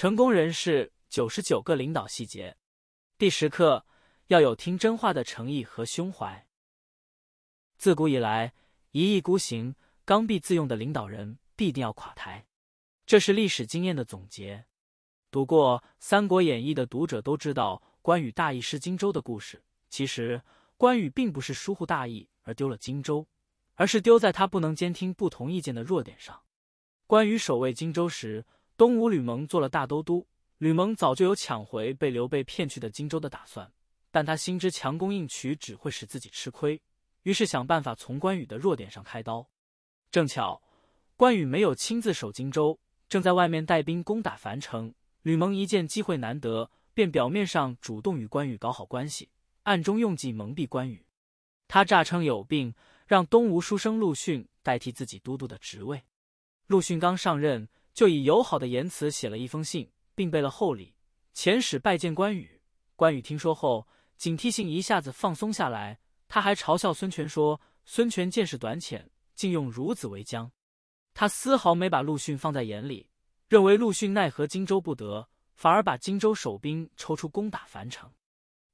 成功人士九十九个领导细节，第十课要有听真话的诚意和胸怀。自古以来，一意孤行、刚愎自用的领导人必定要垮台，这是历史经验的总结。读过《三国演义》的读者都知道关羽大意失荆州的故事。其实，关羽并不是疏忽大意而丢了荆州，而是丢在他不能兼听不同意见的弱点上。关羽守卫荆州时，东吴吕蒙做了大都督。吕蒙早就有抢回被刘备骗去的荆州的打算，但他心知强攻硬取只会使自己吃亏，于是想办法从关羽的弱点上开刀。正巧关羽没有亲自守荆州，正在外面带兵攻打樊城。吕蒙一见机会难得，便表面上主动与关羽搞好关系，暗中用计蒙蔽关羽。他诈称有病，让东吴书生陆逊代替自己都督的职位。陆逊刚上任。就以友好的言辞写了一封信，并备了厚礼，遣使拜见关羽。关羽听说后，警惕性一下子放松下来。他还嘲笑孙权说：“孙权见识短浅，竟用孺子为将。”他丝毫没把陆逊放在眼里，认为陆逊奈何荆州不得，反而把荆州守兵抽出攻打樊城。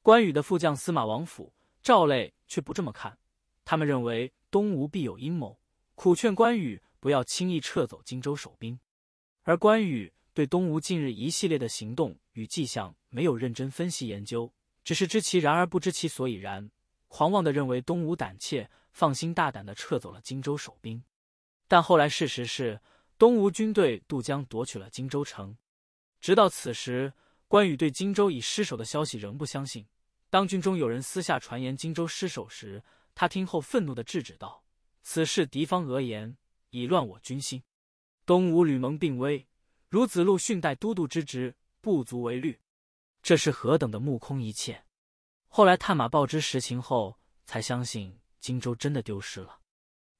关羽的副将司马王府赵累却不这么看，他们认为东吴必有阴谋，苦劝关羽不要轻易撤走荆州守兵。而关羽对东吴近日一系列的行动与迹象没有认真分析研究，只是知其然而不知其所以然，狂妄的认为东吴胆怯，放心大胆的撤走了荆州守兵。但后来事实是，东吴军队渡江夺取了荆州城。直到此时，关羽对荆州已失守的消息仍不相信。当军中有人私下传言荆州失守时，他听后愤怒的制止道：“此事敌方讹言，已乱我军心。”东吴吕蒙病危，如子路训代都督之职，不足为虑。这是何等的目空一切！后来探马报知实情后，才相信荆州真的丢失了。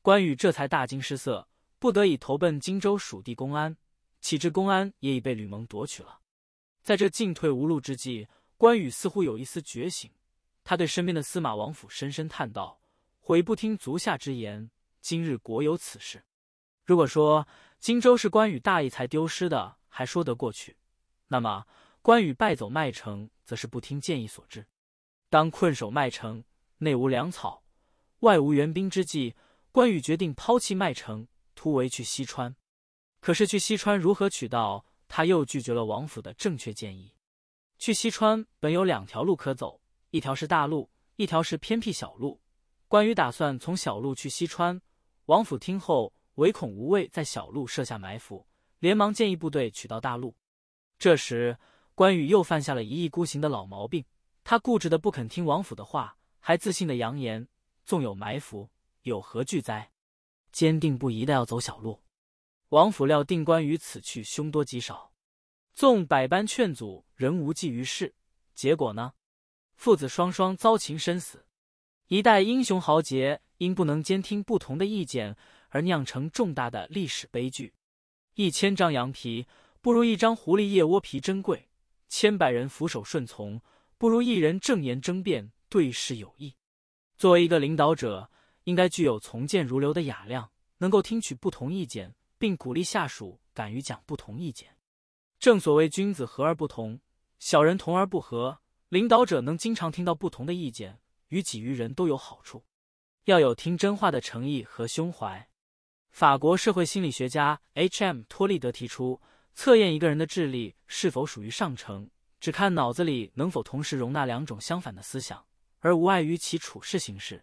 关羽这才大惊失色，不得已投奔荆州属地公安，岂知公安也已被吕蒙夺取了。在这进退无路之际，关羽似乎有一丝觉醒，他对身边的司马王府深深叹道：“悔不听足下之言，今日果有此事。”如果说，荆州是关羽大意才丢失的，还说得过去。那么关羽败走麦城，则是不听建议所致。当困守麦城，内无粮草，外无援兵之际，关羽决定抛弃麦城，突围去西川。可是去西川如何取道，他又拒绝了王府的正确建议。去西川本有两条路可走，一条是大路，一条是偏僻小路。关羽打算从小路去西川。王府听后。唯恐无畏在小路设下埋伏，连忙建议部队取道大路。这时，关羽又犯下了一意孤行的老毛病，他固执的不肯听王府的话，还自信的扬言：“纵有埋伏，有何惧哉？”坚定不移的要走小路。王府料定关羽此去凶多吉少，纵百般劝阻，仍无济于事。结果呢？父子双双遭擒，身死。一代英雄豪杰，因不能兼听不同的意见。而酿成重大的历史悲剧。一千张羊皮不如一张狐狸腋窝皮珍贵，千百人俯首顺从不如一人正言争辩对事有益。作为一个领导者，应该具有从谏如流的雅量，能够听取不同意见，并鼓励下属敢于讲不同意见。正所谓君子和而不同，小人同而不和。领导者能经常听到不同的意见，于己于人都有好处。要有听真话的诚意和胸怀。法国社会心理学家 H.M. 托利德提出，测验一个人的智力是否属于上乘，只看脑子里能否同时容纳两种相反的思想，而无碍于其处事形式。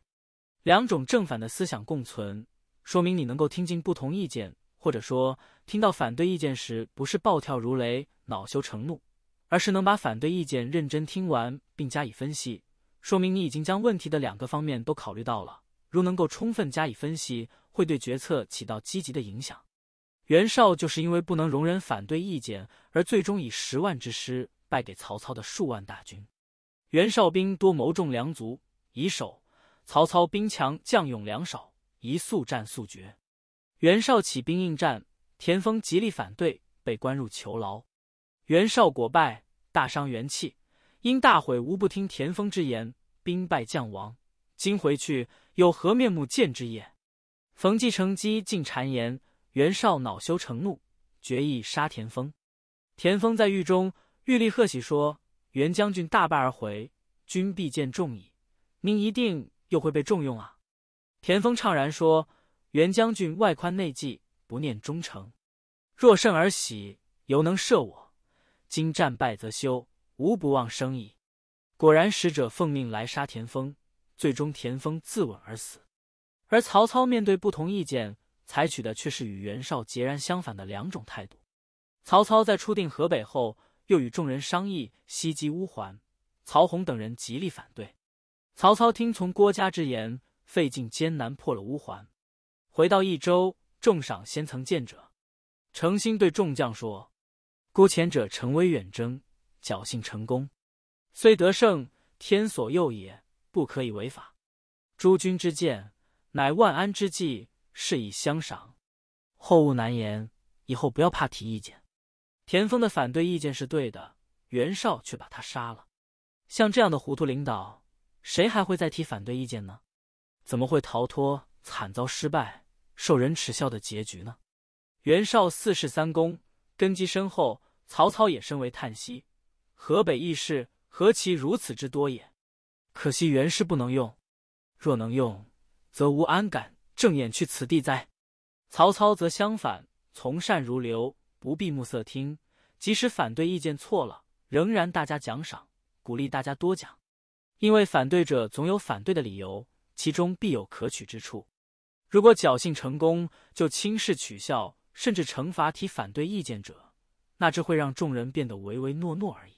两种正反的思想共存，说明你能够听进不同意见，或者说听到反对意见时，不是暴跳如雷、恼羞成怒，而是能把反对意见认真听完并加以分析，说明你已经将问题的两个方面都考虑到了。如能够充分加以分析，会对决策起到积极的影响。袁绍就是因为不能容忍反对意见，而最终以十万之师败给曹操的数万大军。袁绍兵多谋众粮足，以守；曹操兵强将勇粮少，宜速战速决。袁绍起兵应战，田丰极力反对，被关入囚牢。袁绍果败，大伤元气，因大悔，无不听田丰之言，兵败将亡。今回去有何面目见之也？冯继承机进谗言，袁绍恼羞成怒，决意杀田丰。田丰在狱中，狱吏贺喜说：“袁将军大败而回，君必见重矣。您一定又会被重用啊。”田丰怅然说：“袁将军外宽内忌，不念忠诚。若胜而喜，犹能赦我；今战败则休，无不忘生矣。”果然，使者奉命来杀田丰。最终，田丰自刎而死，而曹操面对不同意见，采取的却是与袁绍截然相反的两种态度。曹操在初定河北后，又与众人商议袭击乌桓，曹洪等人极力反对。曹操听从郭嘉之言，费尽艰难破了乌桓。回到益州，重赏先曾见者，诚心对众将说：“孤前者成威远征，侥幸成功，虽得胜，天所佑也。”不可以违法，诸君之见，乃万安之计，是以相赏。后务难言，以后不要怕提意见。田丰的反对意见是对的，袁绍却把他杀了。像这样的糊涂领导，谁还会再提反对意见呢？怎么会逃脱惨遭失败、受人耻笑的结局呢？袁绍四世三公，根基深厚，曹操也深为叹息。河北义士何其如此之多也！可惜袁氏不能用，若能用，则吾安敢正眼去此地哉？曹操则相反，从善如流，不闭目色听。即使反对意见错了，仍然大家奖赏，鼓励大家多讲，因为反对者总有反对的理由，其中必有可取之处。如果侥幸成功，就轻视取笑，甚至惩罚提反对意见者，那只会让众人变得唯唯诺诺而已。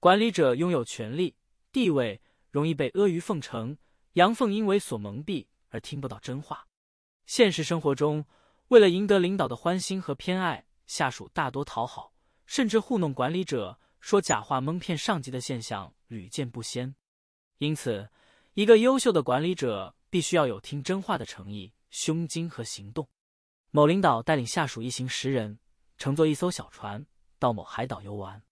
管理者拥有权力、地位。容易被阿谀奉承、阳奉阴违所蒙蔽，而听不到真话。现实生活中，为了赢得领导的欢心和偏爱，下属大多讨好，甚至糊弄管理者，说假话蒙骗上级的现象屡见不鲜。因此，一个优秀的管理者必须要有听真话的诚意、胸襟和行动。某领导带领下属一行十人，乘坐一艘小船到某海岛游玩。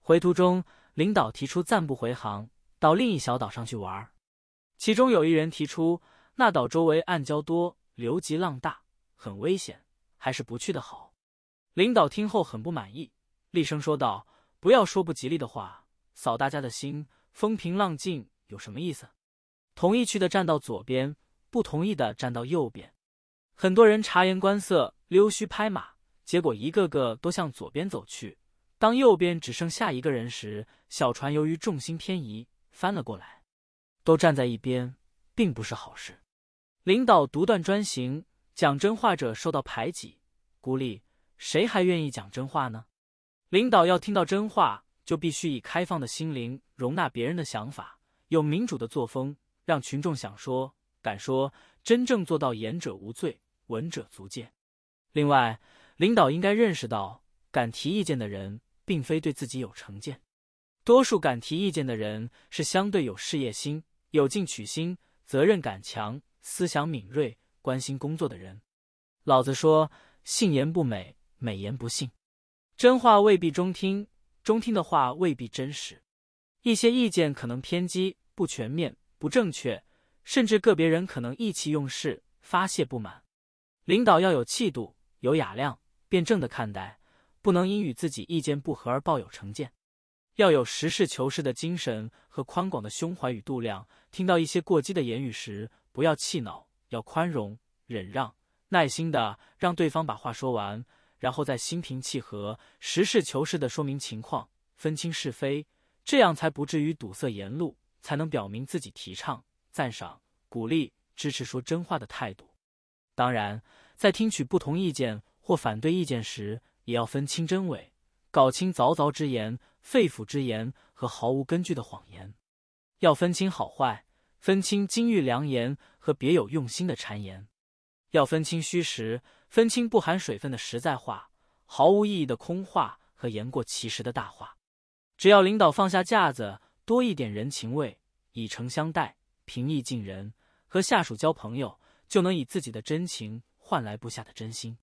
回途中，领导提出暂不回航。到另一小岛上去玩，其中有一人提出，那岛周围暗礁多，流急浪大，很危险，还是不去的好。领导听后很不满意，厉声说道：“不要说不吉利的话，扫大家的心。风平浪静有什么意思？”同意去的站到左边，不同意的站到右边。很多人察言观色，溜须拍马，结果一个个都向左边走去。当右边只剩下一个人时，小船由于重心偏移。翻了过来，都站在一边，并不是好事。领导独断专行，讲真话者受到排挤、孤立，谁还愿意讲真话呢？领导要听到真话，就必须以开放的心灵容纳别人的想法，有民主的作风，让群众想说、敢说，真正做到言者无罪，闻者足见。另外，领导应该认识到，敢提意见的人，并非对自己有成见。多数敢提意见的人是相对有事业心、有进取心、责任感强、思想敏锐、关心工作的人。老子说：“信言不美，美言不信。真话未必中听，中听的话未必真实。一些意见可能偏激、不全面、不正确，甚至个别人可能意气用事、发泄不满。领导要有气度、有雅量，辩证的看待，不能因与自己意见不合而抱有成见。”要有实事求是的精神和宽广的胸怀与度量。听到一些过激的言语时，不要气恼，要宽容、忍让、耐心的让对方把话说完，然后再心平气和、实事求是的说明情况，分清是非，这样才不至于堵塞言路，才能表明自己提倡、赞赏、鼓励、支持说真话的态度。当然，在听取不同意见或反对意见时，也要分清真伪。搞清凿凿之言、肺腑之言和毫无根据的谎言，要分清好坏，分清金玉良言和别有用心的谗言，要分清虚实，分清不含水分的实在话、毫无意义的空话和言过其实的大话。只要领导放下架子，多一点人情味，以诚相待，平易近人，和下属交朋友，就能以自己的真情换来部下的真心。